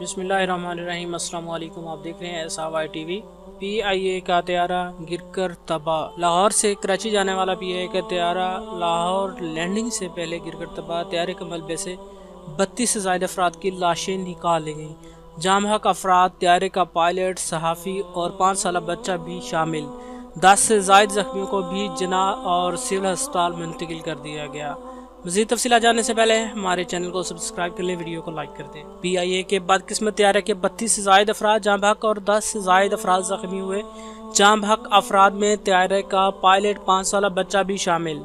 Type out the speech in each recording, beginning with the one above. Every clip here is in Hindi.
बिसमीम अल्लाम आप देख रहे हैं S I T V P I A का त्यारा कर तबाह लाहौर से कराची जाने वाला पी आई ए का तैयारा लाहौर लैंडिंग से पहले गिर कर तबाह त्यारे के मलबे से बत्तीस से जायद अफराद की लाशें निकाल ली गईं जाम हक अफराद तैयारे का पायलट सहाफ़ी और पाँच साल बच्चा भी शामिल दस से जायद जख्मियों को भी जना और सिविल अस्पताल मुंतकिल कर दिया गया मजीद तफसी जाने से पहले हमारे चैनल को सब्सक्राइब कर लें वीडियो को लाइक कर दें पी आई ए के बदकस्मत है के बत्तीस से जायद अफराद जहाँ हक और दस से जायद अफराद जख्मी हुए जहाँ हक अफराद में तैयारे का पायलट पाँच साल बच्चा भी शामिल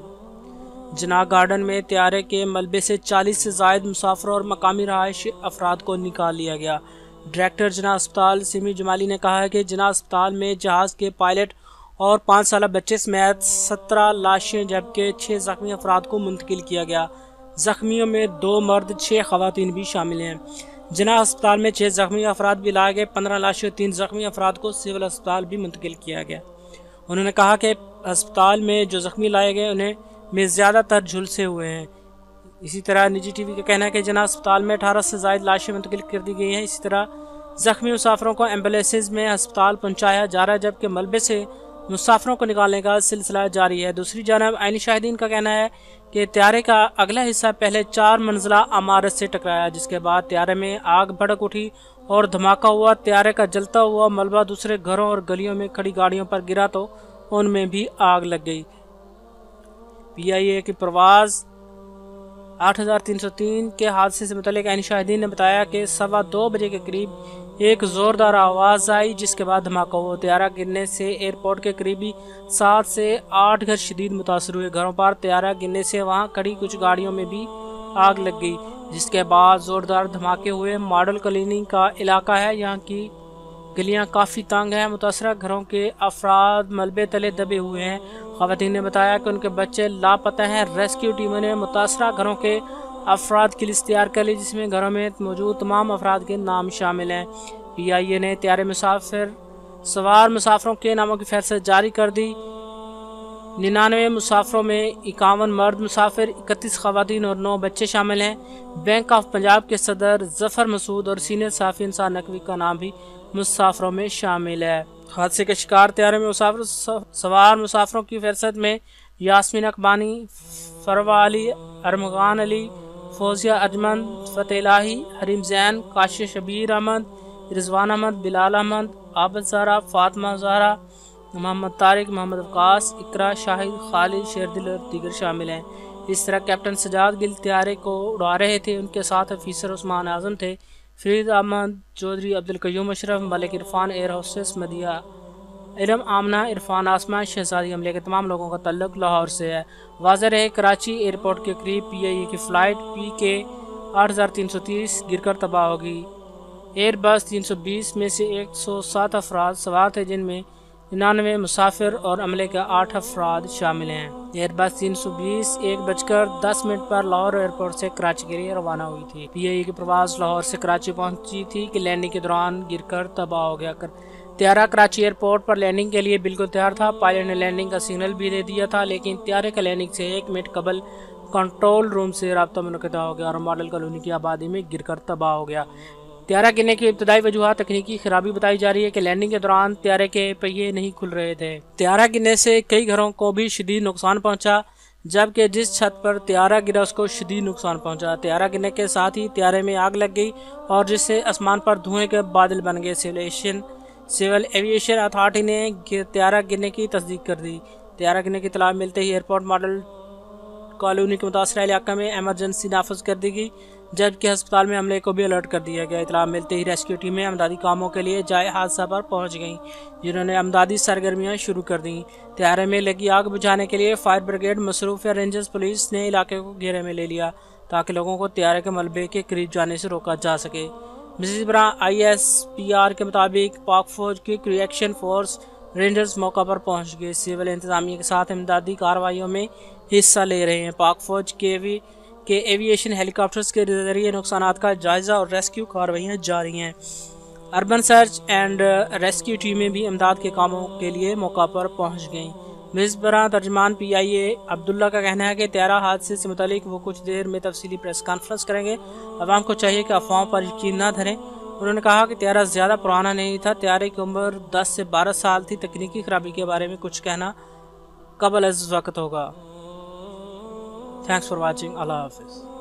जना गार्डन में तैयारे के मलबे से चालीस से जायद मुसाफर और मकामी रहायशी अफराद को निकाल लिया गया डायरेक्टर जना अस्पताल सिमी जमाली ने कहा है कि जना अस्पताल में जहाज़ के पायलट और पाँच साल बच्चे समेत सत्रह लाशें जबकि छः ज़ख्मी अफराद को मुंतकिल किया गया ज़ख्मियों में दो मर्द छः खवतिन भी शामिल हैं जना अस्पताल में छः जख्मी अफराद भी लाए गए पंद्रह लाशें तीन जख्मी अफराद को सिविल अस्पताल भी मुंतकिल किया गया उन्होंने कहा कि अस्पताल में जो जख्मी लाए गए उन्हें में ज़्यादातर झुलसे हुए हैं इसी तरह निजी टी वी का कहना है कि जना अस्पताल में अठारह से जायद लाशें मुंतकिल कर दी गई हैं इसी तरह जख्मी मुसाफरों को एम्बुलेंसेज में अस्पताल पहुँचाया जा रहा है जबकि मलबे से मुसाफरों को निकालने का सिलसिला जारी है दूसरी जानब आइनी शाहिदीन का कहना है कि त्यारे का अगला हिस्सा पहले चार मंजिला अमारत से टकराया जिसके बाद त्यारे में आग भड़क उठी और धमाका हुआ त्यारे का जलता हुआ मलबा दूसरे घरों और गलियों में खड़ी गाड़ियों पर गिरा तो उनमें भी आग लग गई ए की सौ 8303 के हादसे से मुतल अन शाहिदीन ने बताया कि सवा दो बजे के करीब एक ज़ोरदार आवाज़ आई जिसके बाद धमाका हुआ त्यारा गिरने से एयरपोर्ट के करीबी सात से आठ घर शदीद मुतासर हुए घरों पर त्यारा गिरने से वहाँ खड़ी कुछ गाड़ियों में भी आग लग गई जिसके बाद ज़ोरदार धमाके हुए मॉडल कॉलोनी का इलाका है यहाँ की गलियाँ काफ़ी तंग हैं मुतासर घरों के अफराद मलबे तले दबे हुए हैं खातन ने बताया कि उनके बच्चे लापता हैं रेस्क्यू टीमों ने मुतासर घरों के अफराद की लिस्ट तैयार कर ली जिसमें घरों में मौजूद तमाम अफराद के नाम शामिल हैं पी आई ए ने तैयार मुसाफिर सवार मुसाफरों के नामों की फहरस्त जारी कर दी निन्यानवे मुसाफरों में इक्यावन मर्द मुसाफिर इकतीस खवतिन और नौ बच्चे शामिल हैं बैंक ऑफ पंजाब के सदर जफर मसूद और सीनियर साफी इंसान नकवी का नाम भी मुसाफरों में शामिल है हादसे के शिकार त्यारे में मुसाफिर सवार मुसाफरों की फहरस्त में यासमिन अकबानी फरवा अली अरमगान अली फौजिया अजमन फ़तेह हरीम जैन काश शबीर अहमद रिजवान अहमद बिलाल अहमद आबद ज़हरा फातमा जारा मोहम्मद तारिक मोहम्मद अवकास इकरा शाहिद खालिद शेरदिल और दीगर शामिल हैं इस तरह कैप्टन सजाद गिल त्यारे को उड़ा रहे थे उनके साथ अफीसर उस्मान आज़म थे फरीद अहमद चौधरी अब्दुल कयूम अशरफ मलिक इरफान एयर होस्टेस मदिया इरम आमना इरफान आसमान शहजादी हमले के तमाम लोगों का तल्लक लाहौर से है वाजह रहे कराची एयरपोर्ट के करीब पी आई ए की फ़्लाइट पी के आठ हज़ार तीन सौ तीस गिर कर तबाह होगी एयरबस तीन सौ बीस में से एक सौ सात अफराद सवार थे जिनमें निन्यानवे मुसाफिर और अमले के आठ अफराद शामिल हैं एयरबस तीन सौ बीस एक बजकर दस मिनट पर लाहौर एयरपोर्ट से कराची के लिए रवाना हुई थी पी आई की प्रवास लाहौर से कराची पहुंची थी कि लैंडिंग के दौरान गिरकर तबाह हो गया कर त्यारा कराची एयरपोर्ट पर लैंडिंग के लिए बिल्कुल तैयार था पायलट ने लैंडिंग का सिग्नल भी दे दिया था लेकिन त्यारे का लैंडिंग से एक मिनट कबल कंट्रोल रूम से रबता मनदा हो गया और मॉडल कॉलोनी की आबादी में गिरकर तबाह हो गया त्यारा गिरने की इब्तदाई वजूहत तकनीकी खराबी बताई जा रही है कि लैंडिंग के दौरान त्यारे के पहिए नहीं खुल रहे थे त्यारा गिरने से कई घरों को भी शदीद नुकसान पहुंचा जबकि जिस छत पर त्यारा गिरा उसको शदीद नुकसान पहुंचा त्यारा गिरने के साथ ही त्यारे में आग लग गई और जिससे आसमान पर धुएं के बादल बन गए सिविलेशन सिविल एविएशन अथॉरिटी ने त्यारा गिरने की तस्दीक कर दी तैयारा गिरने की तलाब मिलते ही एयरपोर्ट मॉडल कॉलोनी के मुतासर इलाका में एमरजेंसी नाफज कर दी गई जबकि अस्पताल में हमले को भी अलर्ट कर दिया गया इतला मिलते ही रेस्क्यू टीमें अमदादी कामों के लिए जाए हादसा पर पहुंच गईं जिन्होंने अमदादी सरगर्मियां शुरू कर दी त्यारे में लगी आग बुझाने के लिए फायर ब्रिगेड मसरूफ रेंजर्स पुलिस ने इलाके को घेरे में ले लिया ताकि लोगों को त्यारे के मलबे के करीब जाने से रोका जा सके एस पी आईएसपीआर के मुताबिक पाक फौज की रिएक्शन फोर्स रेंजर्स मौका पर पहुंच गए सिविल इंतजामिया के साथ इमदादी कार्रवाइयों में हिस्सा ले रहे हैं पाक फौज के वी के एविएशन हेलीकॉप्टर्स के जरिए नुकसान का जायजा और रेस्क्यू कार्रवाइयाँ जारी हैं अर्बन सर्च एंड रेस्क्यू टीमें भी इमदाद के कामों के लिए मौका पर पहुँच गईं मिसबरा तर्जमान पी आई ए अब्दुल्ला का कहना है कि तेरह हादसे से मुतलिक वो कुछ देर में तफसली प्रेस कॉन्फ्रेंस करेंगे आवाम को चाहिए कि अफवाहों पर यकीन ना धरें उन्होंने कहा कि त्यारा ज़्यादा पुराना नहीं था त्यारे की उम्र 10 से 12 साल थी तकनीकी खराबी के बारे में कुछ कहना कबल अज वक्त होगा थैंक्स फॉर वॉचिंग अल्लाह हाफिज़